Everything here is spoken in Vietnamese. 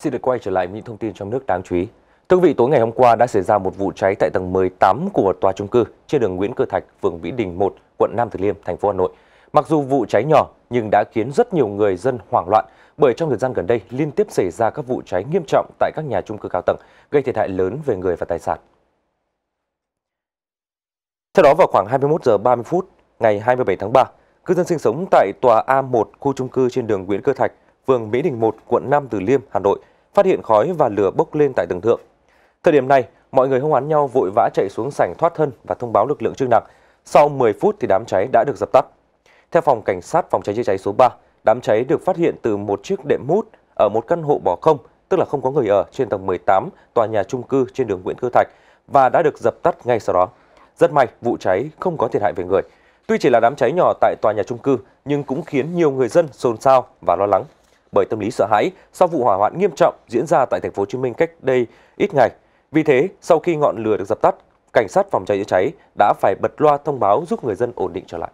Xin được quay trở lại những thông tin trong nước đáng chú ý. Thưa quý vị, tối ngày hôm qua đã xảy ra một vụ cháy tại tầng 18 của tòa trung cư trên đường Nguyễn Cơ Thạch, phường Vĩ Đình 1, quận Nam Từ Liêm, thành phố Hà Nội. Mặc dù vụ cháy nhỏ nhưng đã khiến rất nhiều người dân hoảng loạn bởi trong thời gian gần đây liên tiếp xảy ra các vụ cháy nghiêm trọng tại các nhà trung cư cao tầng, gây thiệt hại lớn về người và tài sản. Theo đó vào khoảng 21 giờ 30 phút ngày 27 tháng 3, cư dân sinh sống tại tòa A1 khu trung cư trên đường Nguyễn Cơ Thạch, phường Mỹ Đình 1, quận Nam Từ Liêm, Hà Nội phát hiện khói và lửa bốc lên tại tầng thượng. Thời điểm này, mọi người hô hoán nhau vội vã chạy xuống sảnh thoát thân và thông báo lực lượng chức năng. Sau 10 phút thì đám cháy đã được dập tắt. Theo phòng cảnh sát phòng cháy chữa cháy số 3, đám cháy được phát hiện từ một chiếc đệm mút ở một căn hộ bỏ không, tức là không có người ở trên tầng 18 tòa nhà chung cư trên đường Nguyễn Cư Thạch và đã được dập tắt ngay sau đó. Rất may vụ cháy không có thiệt hại về người. Tuy chỉ là đám cháy nhỏ tại tòa nhà chung cư nhưng cũng khiến nhiều người dân xôn xao và lo lắng bởi tâm lý sợ hãi sau vụ hỏa hoạn nghiêm trọng diễn ra tại thành phố Hồ Chí Minh cách đây ít ngày. Vì thế, sau khi ngọn lửa được dập tắt, cảnh sát phòng cháy chữa cháy đã phải bật loa thông báo giúp người dân ổn định trở lại.